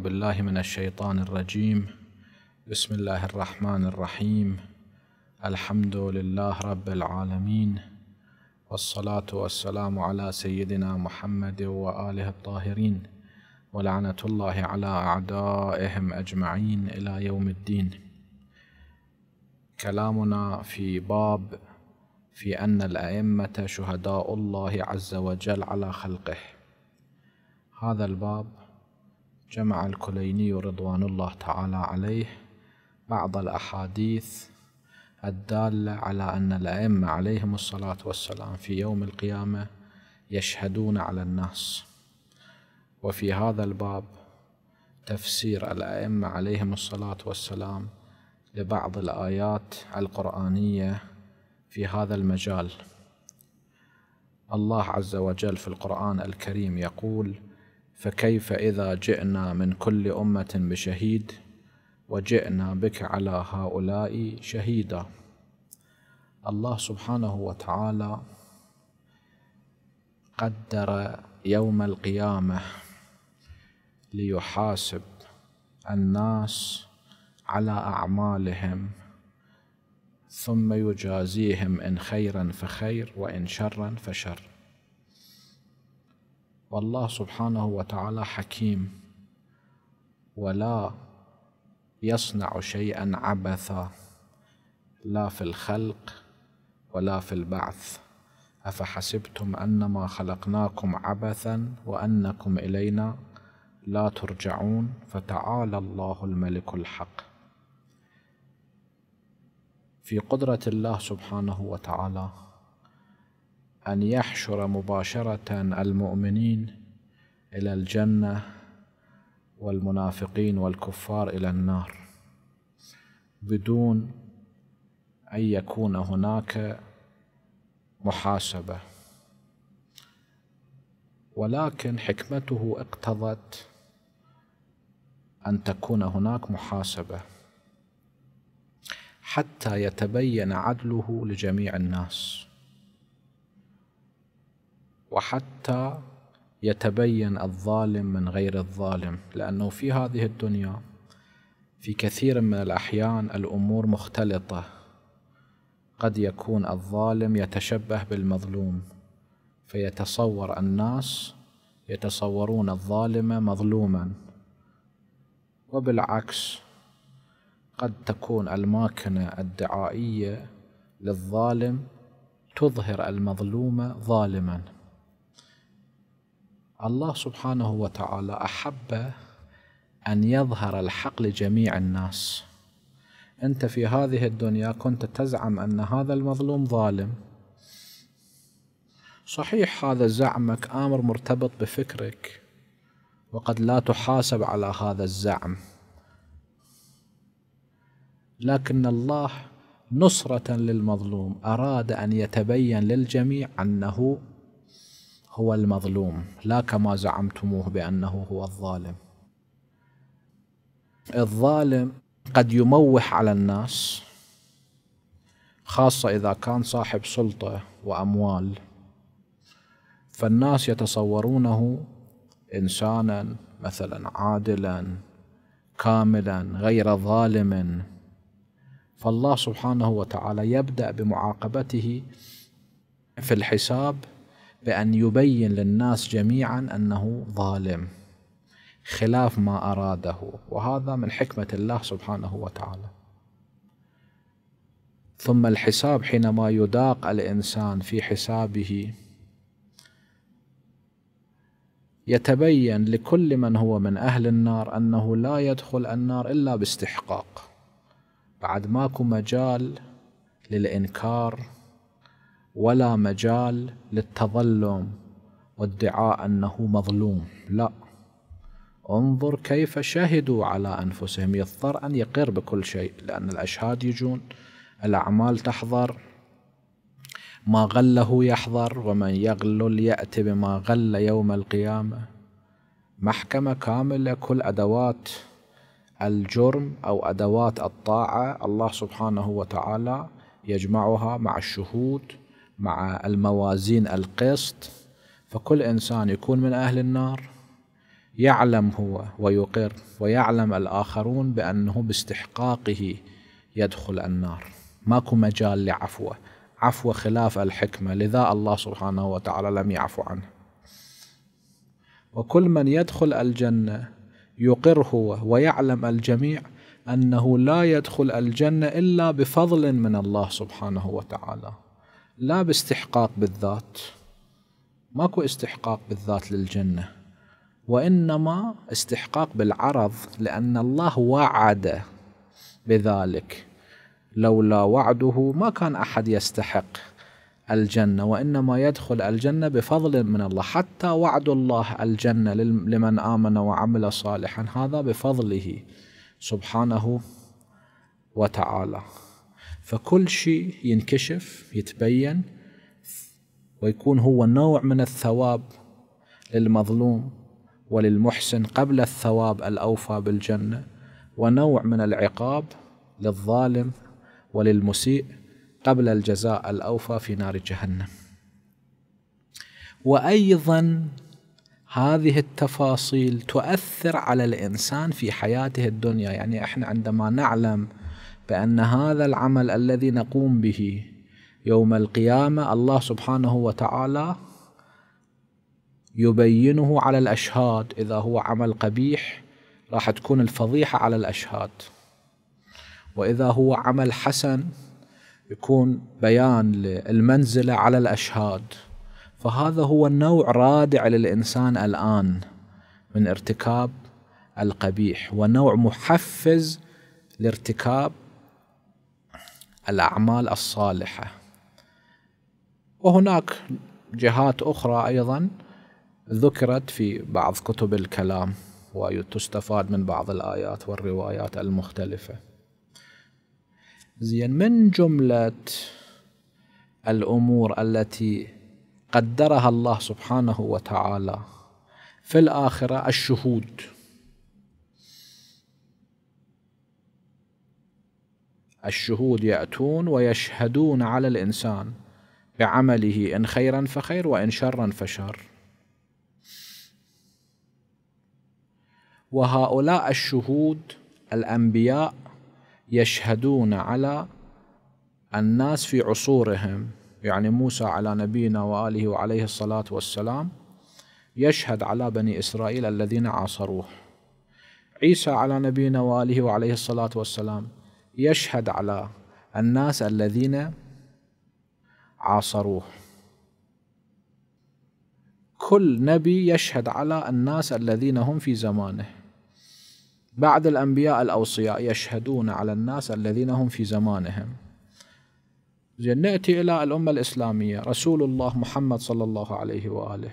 بالله من الشيطان الرجيم بسم الله الرحمن الرحيم الحمد لله رب العالمين والصلاة والسلام على سيدنا محمد وآله الطاهرين ولعنة الله على أعدائهم أجمعين إلى يوم الدين كلامنا في باب في أن الأئمة شهداء الله عز وجل على خلقه هذا الباب جمع الكليني رضوان الله تعالى عليه بعض الأحاديث الدالة على أن الأئمة عليهم الصلاة والسلام في يوم القيامة يشهدون على الناس وفي هذا الباب تفسير الأئمة عليهم الصلاة والسلام لبعض الآيات القرآنية في هذا المجال الله عز وجل في القرآن الكريم يقول: فكيف إذا جئنا من كل أمة بشهيد وجئنا بك على هؤلاء شهيدا الله سبحانه وتعالى قدر يوم القيامة ليحاسب الناس على أعمالهم ثم يجازيهم إن خيرا فخير وإن شرا فشر والله سبحانه وتعالى حكيم ولا يصنع شيئا عبثا لا في الخلق ولا في البعث افحسبتم انما خلقناكم عبثا وانكم الينا لا ترجعون فتعالى الله الملك الحق في قدره الله سبحانه وتعالى أن يحشر مباشرة المؤمنين إلى الجنة والمنافقين والكفار إلى النار بدون أن يكون هناك محاسبة ولكن حكمته اقتضت أن تكون هناك محاسبة حتى يتبين عدله لجميع الناس وحتى يتبين الظالم من غير الظالم لأنه في هذه الدنيا في كثير من الأحيان الأمور مختلطة قد يكون الظالم يتشبه بالمظلوم فيتصور الناس يتصورون الظالم مظلوما وبالعكس قد تكون الماكنة الدعائية للظالم تظهر المظلوم ظالما الله سبحانه وتعالى أحب أن يظهر الحق لجميع الناس أنت في هذه الدنيا كنت تزعم أن هذا المظلوم ظالم صحيح هذا زعمك امر مرتبط بفكرك وقد لا تحاسب على هذا الزعم لكن الله نصره للمظلوم اراد ان يتبين للجميع انه هو المظلوم لا كما زعمتموه بأنه هو الظالم الظالم قد يموح على الناس خاصة إذا كان صاحب سلطة وأموال فالناس يتصورونه إنسانا مثلا عادلا كاملا غير ظالم فالله سبحانه وتعالى يبدأ بمعاقبته في الحساب بأن يبين للناس جميعا أنه ظالم خلاف ما أراده وهذا من حكمة الله سبحانه وتعالى ثم الحساب حينما يداق الإنسان في حسابه يتبين لكل من هو من أهل النار أنه لا يدخل النار إلا باستحقاق بعد ماكو مجال للإنكار ولا مجال للتظلم وادعاء انه مظلوم لا انظر كيف شهدوا على انفسهم يضطر ان يقر بكل شيء لان الاشهاد يجون الاعمال تحضر ما غله يحضر ومن يغلل ياتي بما غل يوم القيامه محكمه كامله كل ادوات الجرم او ادوات الطاعه الله سبحانه وتعالى يجمعها مع الشهود مع الموازين القسط فكل إنسان يكون من أهل النار يعلم هو ويقر ويعلم الآخرون بأنه باستحقاقه يدخل النار ماكو مجال لعفوه عفو خلاف الحكمة لذا الله سبحانه وتعالى لم يعفو عنه وكل من يدخل الجنة يقر هو ويعلم الجميع أنه لا يدخل الجنة إلا بفضل من الله سبحانه وتعالى لا باستحقاق بالذات ماكو استحقاق بالذات للجنة وإنما استحقاق بالعرض لأن الله وعد بذلك لولا وعده ما كان أحد يستحق الجنة وإنما يدخل الجنة بفضل من الله حتى وعد الله الجنة لمن آمن وعمل صالحا هذا بفضله سبحانه وتعالى فكل شيء ينكشف يتبين ويكون هو نوع من الثواب للمظلوم وللمحسن قبل الثواب الأوفى بالجنة ونوع من العقاب للظالم وللمسيء قبل الجزاء الأوفى في نار جهنم وأيضا هذه التفاصيل تؤثر على الإنسان في حياته الدنيا يعني إحنا عندما نعلم بأن هذا العمل الذي نقوم به يوم القيامة الله سبحانه وتعالى يبينه على الأشهاد إذا هو عمل قبيح راح تكون الفضيحة على الأشهاد وإذا هو عمل حسن يكون بيان للمنزلة على الأشهاد فهذا هو النوع رادع للإنسان الآن من ارتكاب القبيح ونوع محفز لارتكاب الأعمال الصالحة وهناك جهات أخرى أيضا ذكرت في بعض كتب الكلام وتستفاد من بعض الآيات والروايات المختلفة زين من جملة الأمور التي قدرها الله سبحانه وتعالى في الآخرة الشهود الشهود يأتون ويشهدون على الإنسان بعمله إن خيرا فخير وإن شرا فشر وهؤلاء الشهود الأنبياء يشهدون على الناس في عصورهم يعني موسى على نبينا وآله وعليه الصلاة والسلام يشهد على بني إسرائيل الذين عاصروه عيسى على نبينا وآله وعليه الصلاة والسلام يشهد على الناس الذين عاصروه كل نبي يشهد على الناس الذين هم في زمانه بعد الأنبياء الأوصياء يشهدون على الناس الذين هم في زمانهم زين نأتي إلى الأمة الإسلامية رسول الله محمد صلى الله عليه وآله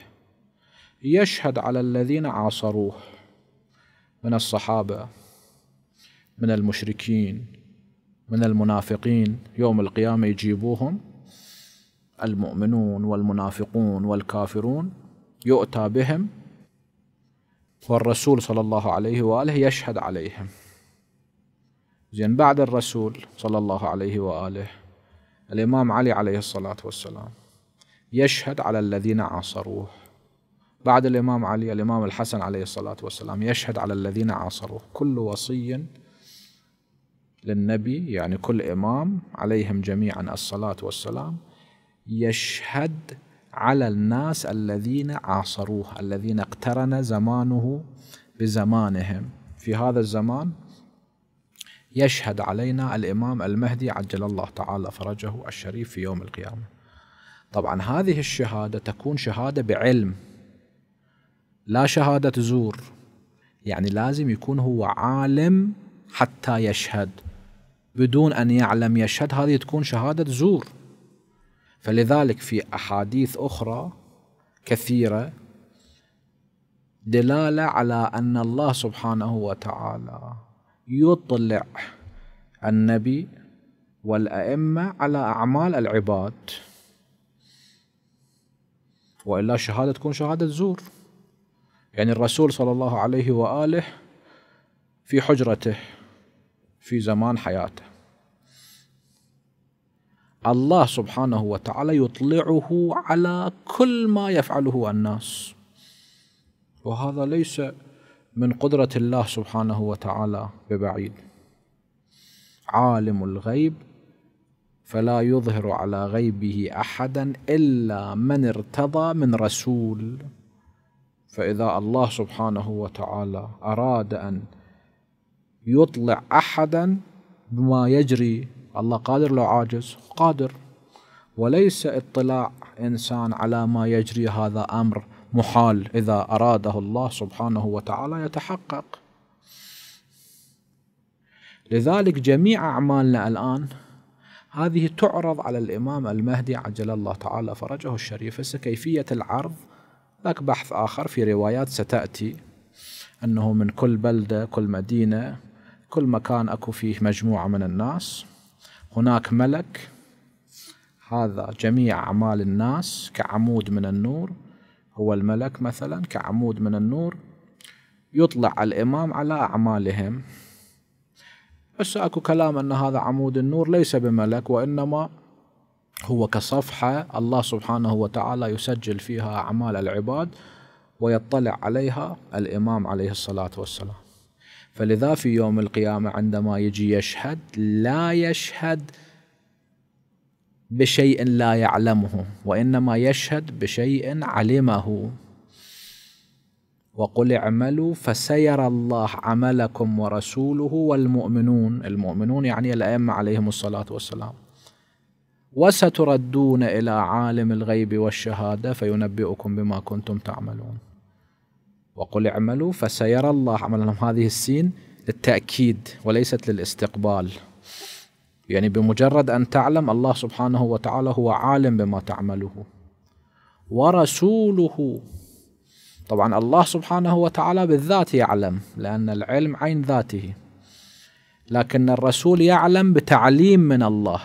يشهد على الذين عاصروه من الصحابة من المشركين من المنافقين يوم القيامة يجيبوهم المؤمنون والمنافقون والكافرون يؤتى بهم والرسول صلى الله عليه وآله يشهد عليهم زين بعد الرسول صلى الله عليه وآله الإمام علي عليه الصلاة والسلام يشهد على الذين عاصروه بعد الإمام علي الإمام الحسن عليه الصلاة والسلام يشهد على الذين عاصروه كل وصي للنبي يعني كل إمام عليهم جميعا الصلاة والسلام يشهد على الناس الذين عاصروه الذين اقترن زمانه بزمانهم في هذا الزمان يشهد علينا الإمام المهدي عجل الله تعالى فرجه الشريف في يوم القيامة طبعا هذه الشهادة تكون شهادة بعلم لا شهادة زور يعني لازم يكون هو عالم حتى يشهد بدون أن يعلم يشهد هذه تكون شهادة زور فلذلك في أحاديث أخرى كثيرة دلالة على أن الله سبحانه وتعالى يطلع النبي والأئمة على أعمال العباد وإلا شهادة تكون شهادة زور يعني الرسول صلى الله عليه وآله في حجرته في زمان حياته الله سبحانه وتعالى يطلعه على كل ما يفعله الناس وهذا ليس من قدرة الله سبحانه وتعالى ببعيد عالم الغيب فلا يظهر على غيبه احدا الا من ارتضى من رسول فاذا الله سبحانه وتعالى اراد ان يطلع احدا بما يجري الله قادر لو عاجز قادر وليس اطلاع انسان على ما يجري هذا امر محال اذا اراده الله سبحانه وتعالى يتحقق لذلك جميع اعمالنا الان هذه تعرض على الامام المهدي عجل الله تعالى فرجه الشريف هسه كيفيه العرض لك بحث اخر في روايات ستاتي انه من كل بلده كل مدينه كل مكان اكو فيه مجموعه من الناس هناك ملك هذا جميع أعمال الناس كعمود من النور هو الملك مثلا كعمود من النور يطلع الإمام على أعمالهم بس أكو كلام أن هذا عمود النور ليس بملك وإنما هو كصفحة الله سبحانه وتعالى يسجل فيها أعمال العباد ويطلع عليها الإمام عليه الصلاة والسلام فلذا في يوم القيامة عندما يجي يشهد لا يشهد بشيء لا يعلمه وإنما يشهد بشيء علمه وقل اعملوا فسيرى الله عملكم ورسوله والمؤمنون المؤمنون يعني الأئمة عليهم الصلاة والسلام وستردون إلى عالم الغيب والشهادة فينبئكم بما كنتم تعملون وقل اعملوا فسيرى الله عملهم هذه السين للتأكيد وليست للاستقبال يعني بمجرد أن تعلم الله سبحانه وتعالى هو عالم بما تعمله ورسوله طبعا الله سبحانه وتعالى بالذات يعلم لأن العلم عين ذاته لكن الرسول يعلم بتعليم من الله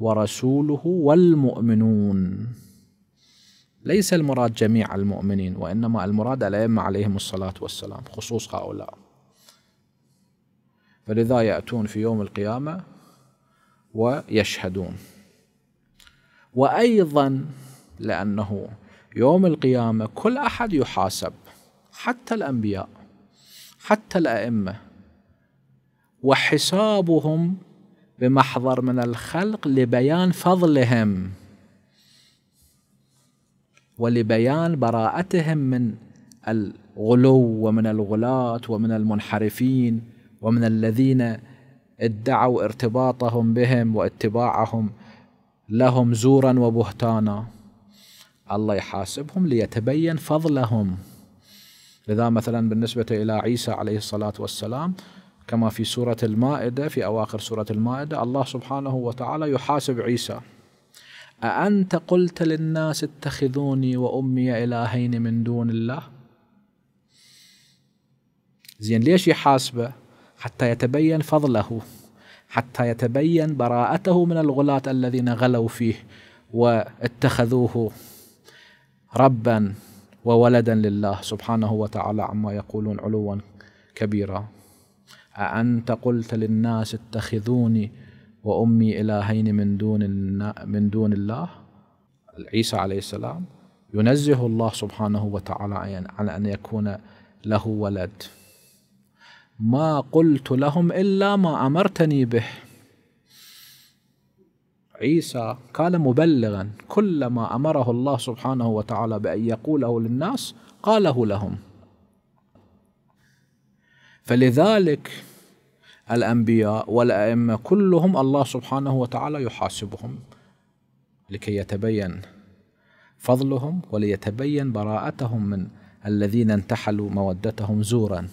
ورسوله والمؤمنون ليس المراد جميع المؤمنين وإنما المراد الأئمة عليهم الصلاة والسلام خصوص هؤلاء فلذا يأتون في يوم القيامة ويشهدون وأيضا لأنه يوم القيامة كل أحد يحاسب حتى الأنبياء حتى الأئمة وحسابهم بمحضر من الخلق لبيان فضلهم ولبيان براءتهم من الغلو ومن الغلاة ومن المنحرفين ومن الذين ادعوا ارتباطهم بهم واتباعهم لهم زورا وبهتانا الله يحاسبهم ليتبين فضلهم لذا مثلا بالنسبة إلى عيسى عليه الصلاة والسلام كما في سورة المائدة في أواخر سورة المائدة الله سبحانه وتعالى يحاسب عيسى أأنت قلت للناس اتخذوني وأمي إلهين من دون الله زين ليش يحاسبه حتى يتبين فضله حتى يتبين براءته من الغلاة الذين غلوا فيه واتخذوه ربا وولدا لله سبحانه وتعالى عما يقولون علوا كبيرا أأنت قلت للناس اتخذوني وأمي إلهين من دون من دون الله عيسى عليه السلام ينزه الله سبحانه وتعالى عن أن يكون له ولد ما قلت لهم إلا ما أمرتني به عيسى كان مبلغا كل ما أمره الله سبحانه وتعالى بأن يقوله للناس قاله لهم فلذلك الأنبياء والأئمة كلهم الله سبحانه وتعالى يحاسبهم لكي يتبين فضلهم وليتبين براءتهم من الذين انتحلوا مودتهم زورا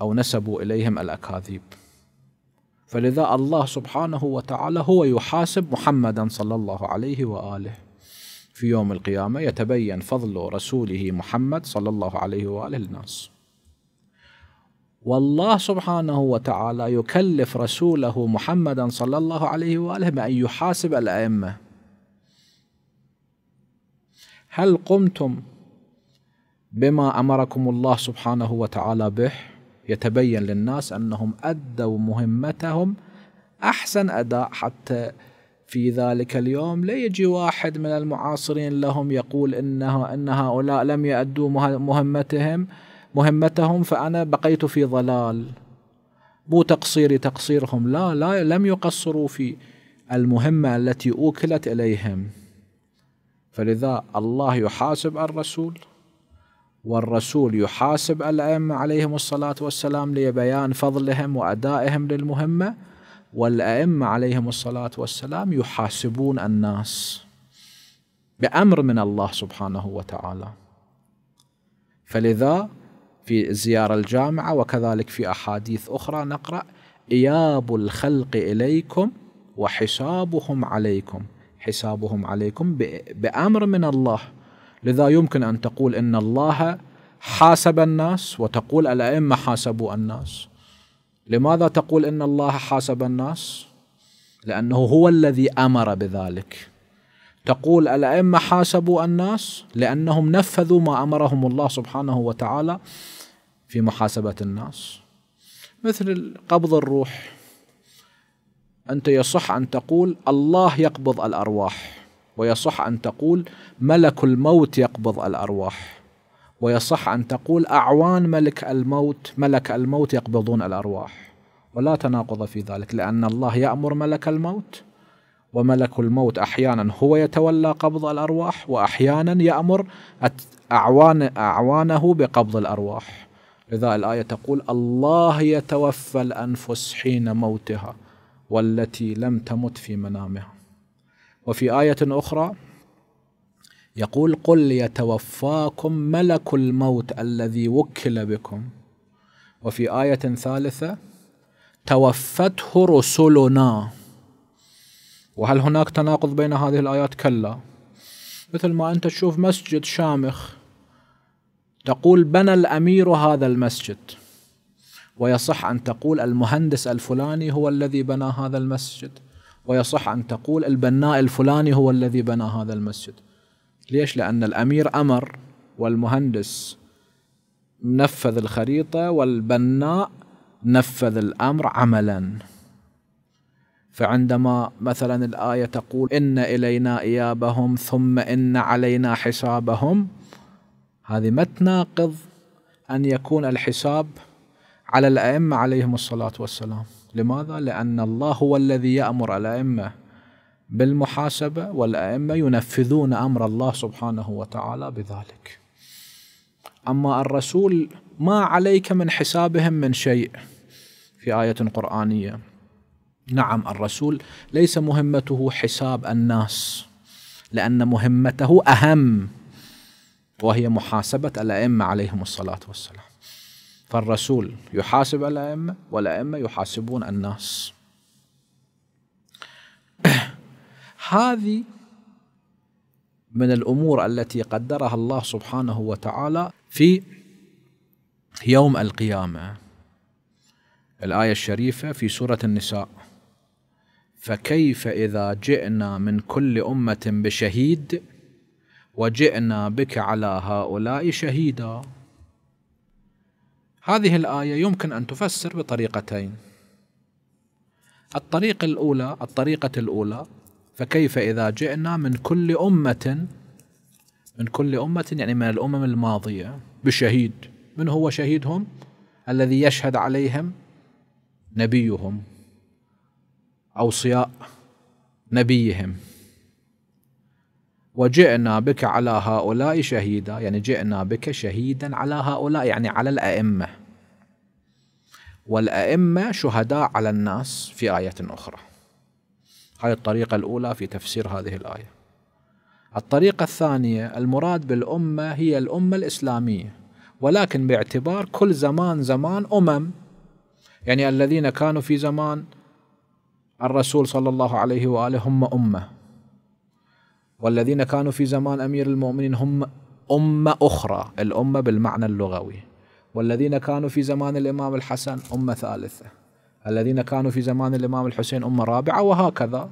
أو نسبوا إليهم الأكاذيب فلذا الله سبحانه وتعالى هو يحاسب محمدا صلى الله عليه وآله في يوم القيامة يتبين فضل رسوله محمد صلى الله عليه وآله للناس والله سبحانه وتعالى يكلف رسوله محمدا صلى الله عليه واله بان يحاسب الائمه هل قمتم بما امركم الله سبحانه وتعالى به يتبين للناس انهم ادوا مهمتهم احسن اداء حتى في ذلك اليوم لا يجي واحد من المعاصرين لهم يقول انه ان هؤلاء لم يؤدوا مهمتهم مهمتهم فأنا بقيت في ضلال مو تقصيري تقصيرهم لا لا لم يقصروا في المهمة التي أوكلت إليهم فلذا الله يحاسب الرسول والرسول يحاسب الأئمة عليهم الصلاة والسلام لبيان فضلهم وأدائهم للمهمة والأئمة عليهم الصلاة والسلام يحاسبون الناس بأمر من الله سبحانه وتعالى فلذا في زيارة الجامعة وكذلك في أحاديث أخرى نقرأ إياب الخلق إليكم وحسابهم عليكم حسابهم عليكم بأمر من الله لذا يمكن أن تقول إن الله حاسب الناس وتقول الأئمة حاسبوا الناس لماذا تقول إن الله حاسب الناس؟ لأنه هو الذي أمر بذلك تقول الأئمة حاسبوا الناس لأنهم نفذوا ما أمرهم الله سبحانه وتعالى في محاسبة الناس مثل قبض الروح أنت يصح أن تقول الله يقبض الأرواح ويصح أن تقول ملك الموت يقبض الأرواح ويصح أن تقول أعوان ملك الموت ملك الموت يقبضون الأرواح ولا تناقض في ذلك لأن الله يأمر ملك الموت وملك الموت احيانا هو يتولى قبض الارواح واحيانا يامر اعوان اعوانه بقبض الارواح لذا الايه تقول الله يتوفى الانفس حين موتها والتي لم تمت في منامها وفي ايه اخرى يقول قل يتوفاكم ملك الموت الذي وكل بكم وفي ايه ثالثه توفته رسلنا وهل هناك تناقض بين هذه الآيات؟ كلا مثل ما أنت تشوف مسجد شامخ تقول بنى الأمير هذا المسجد ويصح أن تقول المهندس الفلاني هو الذي بنى هذا المسجد ويصح أن تقول البناء الفلاني هو الذي بنى هذا المسجد ليش؟ لأن الأمير أمر والمهندس نفذ الخريطة والبناء نفذ الأمر عملاً فعندما مثلا الايه تقول ان الينا ايابهم ثم ان علينا حسابهم هذه ما تناقض ان يكون الحساب على الائمه عليهم الصلاه والسلام لماذا لان الله هو الذي يامر الائمه بالمحاسبه والائمه ينفذون امر الله سبحانه وتعالى بذلك اما الرسول ما عليك من حسابهم من شيء في ايه قرانيه نعم الرسول ليس مهمته حساب الناس لأن مهمته أهم وهي محاسبة الأئمة عليهم الصلاة والسلام فالرسول يحاسب الأئمة والأئمة يحاسبون الناس هذه من الأمور التي قدرها الله سبحانه وتعالى في يوم القيامة الآية الشريفة في سورة النساء فكيف اذا جئنا من كل امه بشهيد وجئنا بك على هؤلاء شهيدا هذه الايه يمكن ان تفسر بطريقتين الطريقه الاولى الطريقه الاولى فكيف اذا جئنا من كل امه من كل امه يعني من الامم الماضيه بشهيد من هو شهيدهم الذي يشهد عليهم نبيهم أوصياء نبيهم وجئنا بك على هؤلاء شهيدا يعني جئنا بك شهيدا على هؤلاء يعني على الأئمة والأئمة شهداء على الناس في آية أخرى هذه الطريقة الأولى في تفسير هذه الآية الطريقة الثانية المراد بالأمة هي الأمة الإسلامية ولكن باعتبار كل زمان زمان أمم يعني الذين كانوا في زمان الرسول صلى الله عليه وآله هم أمة والذين كانوا في زمان أمير المؤمنين هم أمة أخرى الأمة بالمعنى اللغوي والذين كانوا في زمان الإمام الحسن أمة ثالثة الذين كانوا في زمان الإمام الحسين أمة رابعة وهكذا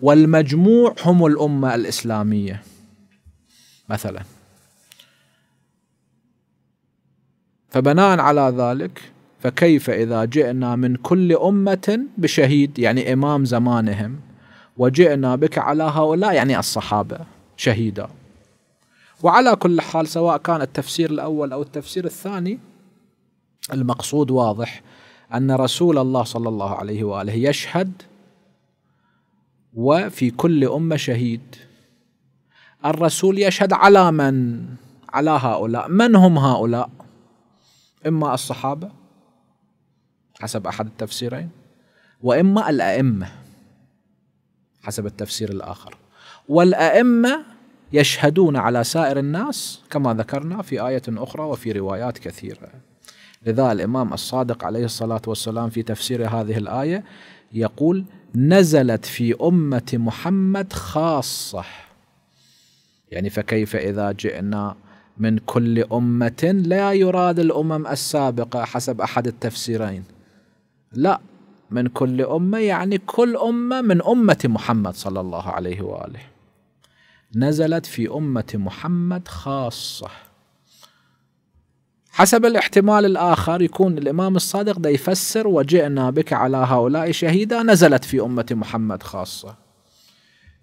والمجموع هم الأمة الإسلامية مثلا فبناء على ذلك فكيف إذا جئنا من كل أمة بشهيد يعني إمام زمانهم وجئنا بك على هؤلاء يعني الصحابة شهيدا وعلى كل حال سواء كان التفسير الأول أو التفسير الثاني المقصود واضح أن رسول الله صلى الله عليه وآله يشهد وفي كل أمة شهيد الرسول يشهد على من؟ على هؤلاء من هم هؤلاء؟ إما الصحابة حسب أحد التفسيرين وإما الأئمة حسب التفسير الآخر والأئمة يشهدون على سائر الناس كما ذكرنا في آية أخرى وفي روايات كثيرة لذا الإمام الصادق عليه الصلاة والسلام في تفسير هذه الآية يقول نزلت في أمة محمد خاصة يعني فكيف إذا جئنا من كل أمة لا يراد الأمم السابقة حسب أحد التفسيرين لا من كل أمة يعني كل أمة من أمة محمد صلى الله عليه وآله نزلت في أمة محمد خاصة حسب الاحتمال الآخر يكون الإمام الصادق دا يفسر وجئنا بك على هؤلاء شهيدا نزلت في أمة محمد خاصة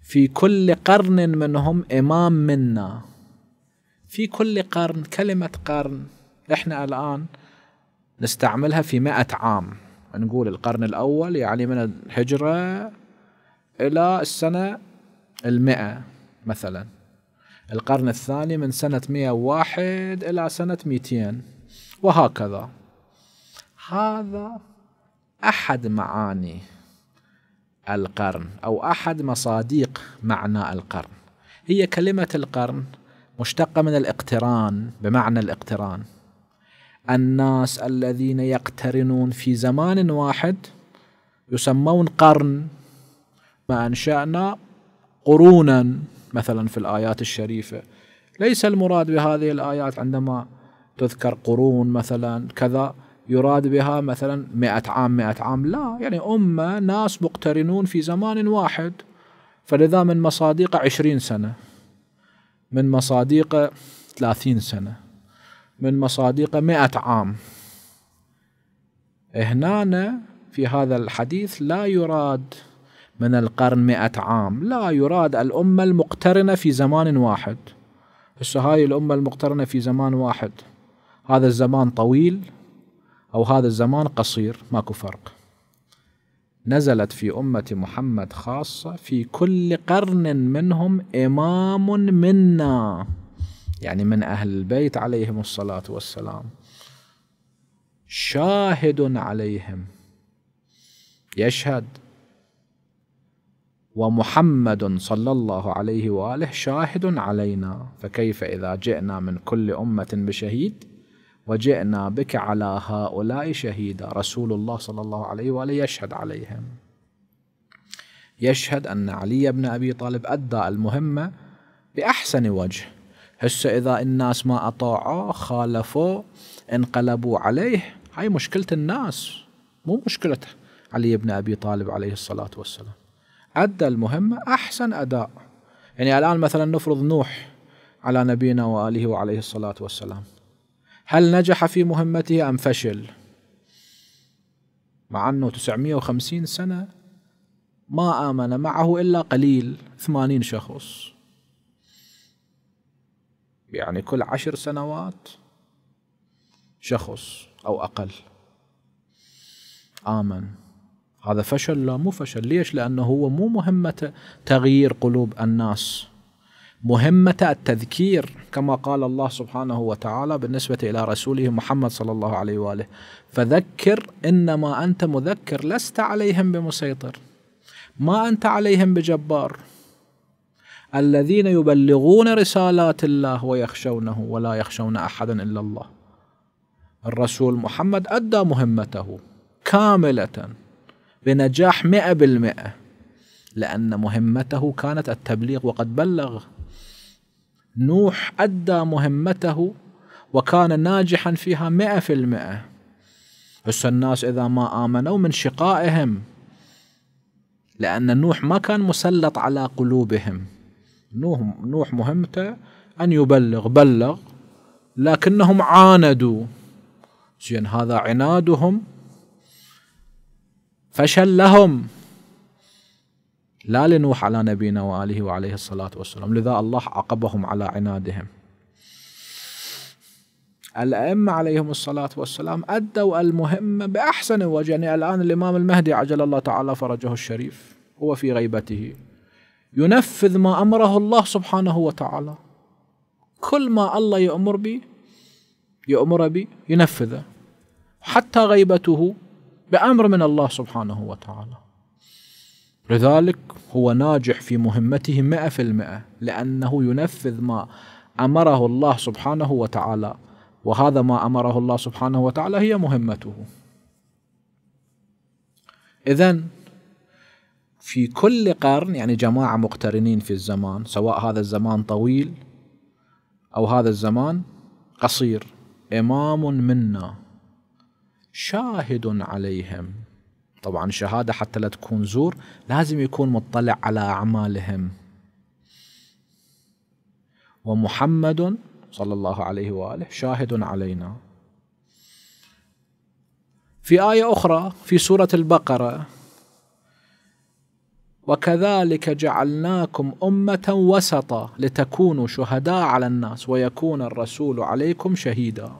في كل قرن منهم إمام منا في كل قرن كلمة قرن إحنا الآن نستعملها في مئة عام نقول القرن الأول يعني من الهجرة إلى السنة المئة مثلا القرن الثاني من سنة 101 إلى سنة 200 وهكذا هذا أحد معاني القرن أو أحد مصاديق معنى القرن هي كلمة القرن مشتقة من الاقتران بمعنى الاقتران الناس الذين يقترنون في زمان واحد يسمون قرن ما أنشأنا قرونا مثلا في الآيات الشريفة ليس المراد بهذه الآيات عندما تذكر قرون مثلا كذا يراد بها مثلا مئة عام مئة عام لا يعني أمة ناس مقترنون في زمان واحد فلذا من مصادق عشرين سنة من مصادق ثلاثين سنة من مصادقه مئة عام هنا في هذا الحديث لا يراد من القرن مئة عام لا يراد الأمة المقترنة في زمان واحد هسه هاي الأمة المقترنة في زمان واحد هذا الزمان طويل أو هذا الزمان قصير ماكو فرق نزلت في أمة محمد خاصة في كل قرن منهم إمام منا يعني من أهل البيت عليهم الصلاة والسلام شاهد عليهم يشهد ومحمد صلى الله عليه واله شاهد علينا فكيف اذا جئنا من كل امه بشهيد وجئنا بك على هؤلاء شهيدا رسول الله صلى الله عليه واله يشهد عليهم يشهد ان علي بن ابي طالب ادى المهمه باحسن وجه هسه إذا الناس ما أطاعوه خالفوه انقلبوا عليه هاي مشكلة الناس مو مشكلة علي بن أبي طالب عليه الصلاة والسلام أدى المهمة أحسن أداء يعني الآن مثلا نفرض نوح على نبينا وآله وعليه الصلاة والسلام هل نجح في مهمته أم فشل مع أنه 950 سنة ما آمن معه إلا قليل 80 شخص يعني كل عشر سنوات شخص أو أقل آمن هذا فشل لا مو فشل ليش لأنه هو مو مهمة تغيير قلوب الناس مهمة التذكير كما قال الله سبحانه وتعالى بالنسبة إلى رسوله محمد صلى الله عليه وآله فذكر إنما أنت مذكر لست عليهم بمسيطر ما أنت عليهم بجبار الذين يبلغون رسالات الله ويخشونه ولا يخشون احدا الا الله. الرسول محمد ادى مهمته كامله بنجاح 100% لان مهمته كانت التبليغ وقد بلغ. نوح ادى مهمته وكان ناجحا فيها 100%. هسه الناس اذا ما امنوا من شقائهم لأن نوح ما كان مسلط على قلوبهم نوح نوح مهمته أن يبلغ بلغ لكنهم عاندوا زين هذا عنادهم فشل لهم لا لنوح على نبينا وآله وعليه الصلاة والسلام لذا الله عقبهم على عنادهم الأئمة عليهم الصلاة والسلام أدوا المهمة بأحسن وجه يعني الآن الإمام المهدي عجل الله تعالى فرجه الشريف هو في غيبته ينفذ ما أمره الله سبحانه وتعالى كل ما الله يأمر به يأمر به ينفذه حتى غيبته بأمر من الله سبحانه وتعالى لذلك هو ناجح في مهمته مئة في المئة لأنه ينفذ ما أمره الله سبحانه وتعالى وهذا ما أمره الله سبحانه وتعالى هي مهمته إذا في كل قرن يعني جماعة مقترنين في الزمان سواء هذا الزمان طويل أو هذا الزمان قصير إمام منا شاهد عليهم طبعا شهادة حتى لا تكون زور لازم يكون مطلع على أعمالهم ومحمد صلى الله عليه وآله شاهد علينا في آية أخرى في سورة البقرة وكذلك جعلناكم أمة وسطا لتكونوا شهداء على الناس ويكون الرسول عليكم شهيدا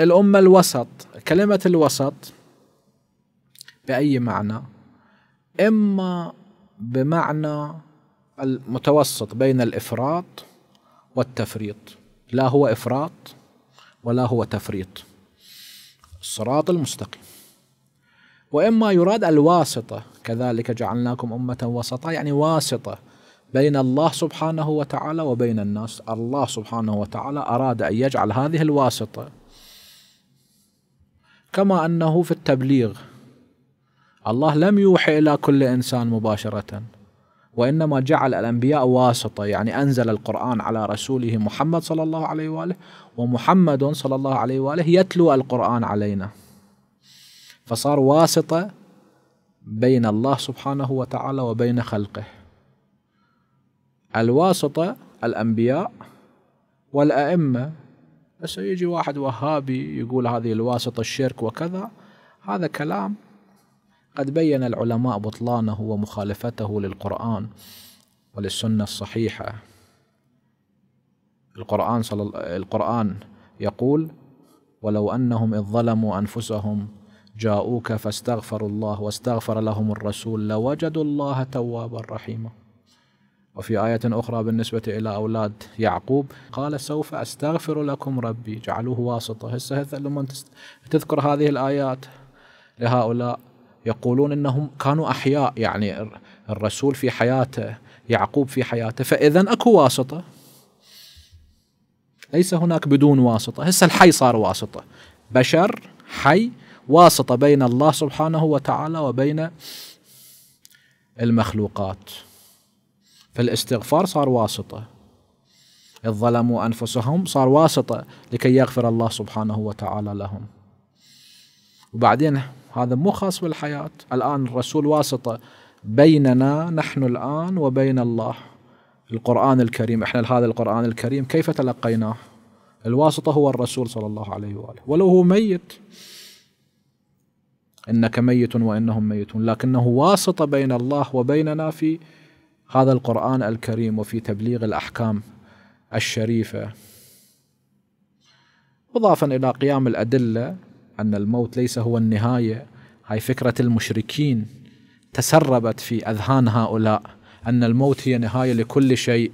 الأمة الوسط كلمة الوسط بأي معنى إما بمعنى المتوسط بين الإفراط والتفريط لا هو إفراط ولا هو تفريط الصراط المستقيم واما يراد الواسطه كذلك جعلناكم امه وسطا يعني واسطه بين الله سبحانه وتعالى وبين الناس الله سبحانه وتعالى اراد ان يجعل هذه الواسطه كما انه في التبليغ الله لم يوحي الى كل انسان مباشره وانما جعل الانبياء واسطه يعني انزل القران على رسوله محمد صلى الله عليه واله ومحمد صلى الله عليه واله يتلو القران علينا فصار واسطة بين الله سبحانه وتعالى وبين خلقه الواسطة الأنبياء والأئمة بس يجي واحد وهابي يقول هذه الواسطة الشرك وكذا هذا كلام قد بين العلماء بطلانه ومخالفته للقرآن وللسنة الصحيحة القرآن, صل... القرآن يقول ولو أنهم إذ ظلموا أنفسهم جاءوك فاستغفروا الله واستغفر لهم الرسول لوجدوا الله توابا رحيما وفي آية أخرى بالنسبة إلى أولاد يعقوب قال سوف أستغفر لكم ربي جعلوه واسطة هسه لما تذكر هذه الآيات لهؤلاء يقولون انهم كانوا احياء يعني الرسول في حياته يعقوب في حياته فاذا اكو واسطه ليس هناك بدون واسطه هسه الحي صار واسطه بشر حي واسطة بين الله سبحانه وتعالى وبين المخلوقات فالاستغفار صار واسطة إذ ظلموا أنفسهم صار واسطة لكي يغفر الله سبحانه وتعالى لهم وبعدين هذا مو خاص بالحياة الآن الرسول واسطة بيننا نحن الآن وبين الله القرآن الكريم احنا هذا القرآن الكريم كيف تلقيناه الواسطة هو الرسول صلى الله عليه وآله ولو هو ميت إنك ميت وإنهم ميتون لكنه واسطة بين الله وبيننا في هذا القرآن الكريم وفي تبليغ الأحكام الشريفة إضافا إلى قيام الأدلة أن الموت ليس هو النهاية هاي فكرة المشركين تسربت في أذهان هؤلاء أن الموت هي نهاية لكل شيء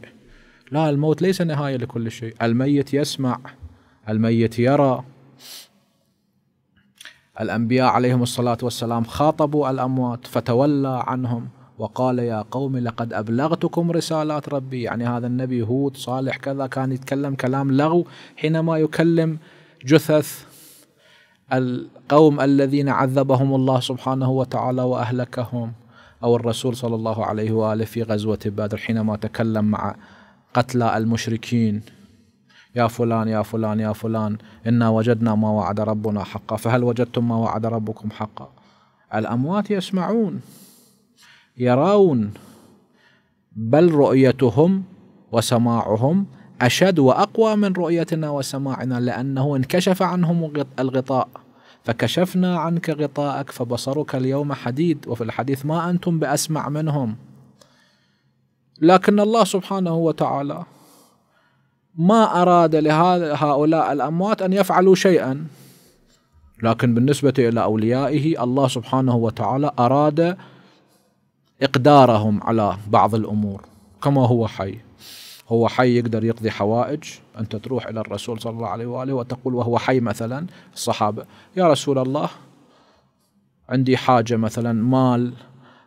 لا الموت ليس نهاية لكل شيء الميت يسمع الميت يرى الأنبياء عليهم الصلاة والسلام خاطبوا الأموات فتولى عنهم وقال يا قوم لقد أبلغتكم رسالات ربي يعني هذا النبي هود صالح كذا كان يتكلم كلام لغو حينما يكلم جثث القوم الذين عذبهم الله سبحانه وتعالى وأهلكهم أو الرسول صلى الله عليه وآله في غزوة بدر حينما تكلم مع قتلى المشركين يا فلان يا فلان يا فلان إنا وجدنا ما وعد ربنا حقا فهل وجدتم ما وعد ربكم حقا الأموات يسمعون يرون بل رؤيتهم وسماعهم أشد وأقوى من رؤيتنا وسماعنا لأنه انكشف عنهم الغطاء فكشفنا عنك غطاءك فبصرك اليوم حديد وفي الحديث ما أنتم بأسمع منهم لكن الله سبحانه وتعالى ما أراد لهؤلاء الأموات أن يفعلوا شيئا لكن بالنسبة إلى أوليائه الله سبحانه وتعالى أراد إقدارهم على بعض الأمور كما هو حي هو حي يقدر يقضي حوائج أنت تروح إلى الرسول صلى الله عليه وآله وتقول وهو حي مثلا الصحابة يا رسول الله عندي حاجة مثلا مال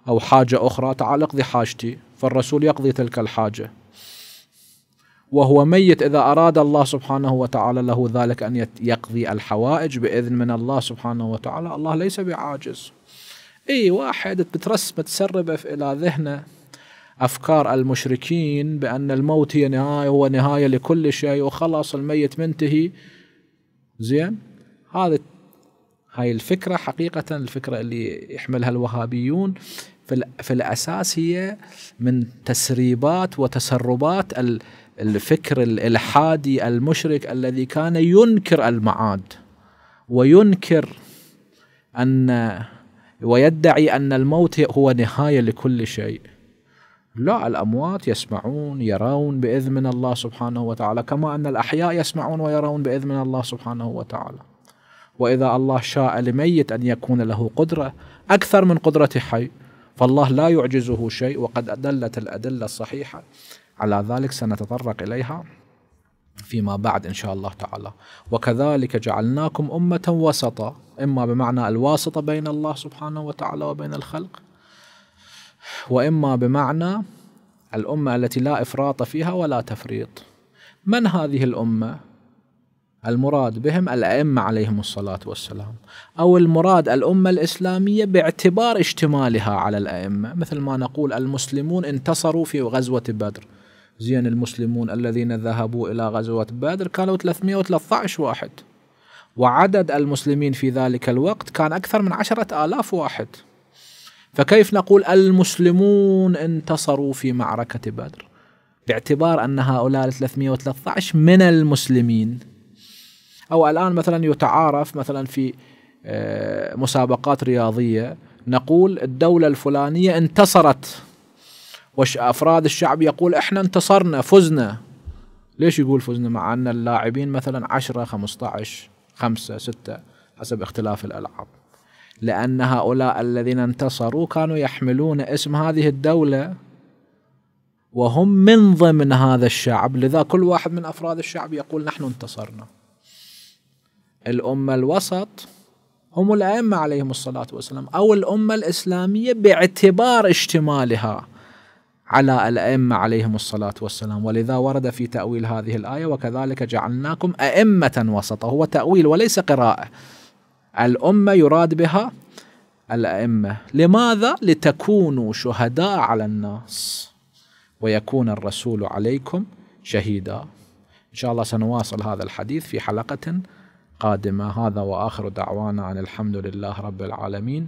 أو حاجة أخرى تعال اقضي حاجتي فالرسول يقضي تلك الحاجة وهو ميت إذا أراد الله سبحانه وتعالى له ذلك أن يقضي الحوائج بإذن من الله سبحانه وتعالى الله ليس بعاجز أي واحد بترسم تسرب إلى ذهنه أفكار المشركين بأن الموت هي نهاية هو نهاية لكل شيء وخلاص الميت منتهي زين هذا هاي الفكرة حقيقة الفكرة اللي يحملها الوهابيون في, في الأساس هي من تسريبات وتسربات الفكر الالحادي المشرك الذي كان ينكر المعاد وينكر ان ويدعي ان الموت هو نهايه لكل شيء لا الاموات يسمعون يرون باذن من الله سبحانه وتعالى كما ان الاحياء يسمعون ويرون باذن من الله سبحانه وتعالى واذا الله شاء لميت ان يكون له قدره اكثر من قدره حي فالله لا يعجزه شيء وقد ادلت الادله الصحيحه على ذلك سنتطرق إليها فيما بعد إن شاء الله تعالى وكذلك جعلناكم أمة وسطة إما بمعنى الواسطة بين الله سبحانه وتعالى وبين الخلق وإما بمعنى الأمة التي لا إفراط فيها ولا تفريط من هذه الأمة؟ المراد بهم الأئمة عليهم الصلاة والسلام أو المراد الأمة الإسلامية باعتبار اشتمالها على الأئمة مثل ما نقول المسلمون انتصروا في غزوة بدر زين المسلمون الذين ذهبوا إلى غزوة بدر كانوا 313 واحد وعدد المسلمين في ذلك الوقت كان أكثر من عشرة آلاف واحد فكيف نقول المسلمون انتصروا في معركة بدر باعتبار أن هؤلاء 313 من المسلمين أو الآن مثلا يتعارف مثلا في آه، مسابقات رياضية نقول الدولة الفلانية انتصرت وافراد الشعب يقول احنا انتصرنا فزنا ليش يقول فزنا مع ان اللاعبين مثلا 10 15 5 6 حسب اختلاف الالعاب لان هؤلاء الذين انتصروا كانوا يحملون اسم هذه الدوله وهم من ضمن هذا الشعب لذا كل واحد من افراد الشعب يقول نحن انتصرنا الامه الوسط هم الائمه عليهم الصلاه والسلام او الامه الاسلاميه باعتبار اشتمالها على الأئمة عليهم الصلاة والسلام ولذا ورد في تأويل هذه الآية وكذلك جعلناكم أئمة وسطا هو تأويل وليس قراءة الأمة يراد بها الأئمة لماذا؟ لتكونوا شهداء على الناس ويكون الرسول عليكم شهيدا إن شاء الله سنواصل هذا الحديث في حلقة قادمة هذا وآخر دعوانا عن الحمد لله رب العالمين